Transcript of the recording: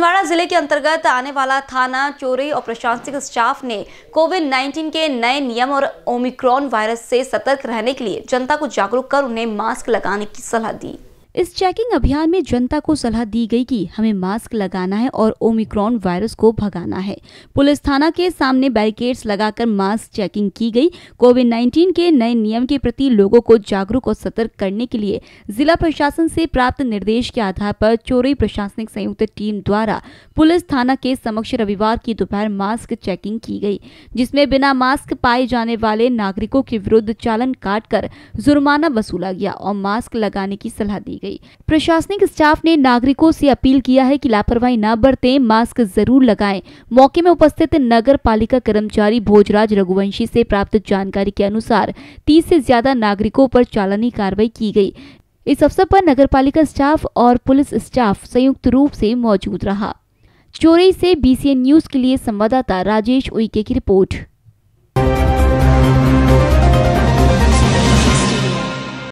छिंदवाड़ा जिले के अंतर्गत आने वाला थाना चोरी और प्रशासनिक स्टाफ ने कोविड 19 के नए नियम और ओमिक्रॉन वायरस से सतर्क रहने के लिए जनता को जागरूक कर उन्हें मास्क लगाने की सलाह दी इस चेकिंग अभियान में जनता को सलाह दी गई कि हमें मास्क लगाना है और ओमिक्रॉन वायरस को भगाना है पुलिस थाना के सामने बैरिकेड्स लगाकर मास्क चेकिंग की गई कोविड 19 के नए नियम के प्रति लोगों को जागरूक और सतर्क करने के लिए जिला प्रशासन से प्राप्त निर्देश के आधार पर चोरी प्रशासनिक संयुक्त टीम द्वारा पुलिस थाना के समक्ष रविवार की दोपहर मास्क चेकिंग की गयी जिसमें बिना मास्क पाए जाने वाले नागरिकों के विरुद्ध चालन काट जुर्माना वसूला गया और मास्क लगाने की सलाह दी गई प्रशासनिक स्टाफ ने नागरिकों से अपील किया है कि लापरवाही न बरतें मास्क जरूर लगाएं मौके में उपस्थित नगर पालिका कर्मचारी भोजराज रघुवंशी से प्राप्त जानकारी के अनुसार तीस से ज्यादा नागरिकों पर चालानी कार्रवाई की गई इस अवसर पर पालिका स्टाफ और पुलिस स्टाफ संयुक्त रूप से मौजूद रहा चोरी से बीसीएन न्यूज के लिए संवाददाता राजेश उइके की रिपोर्ट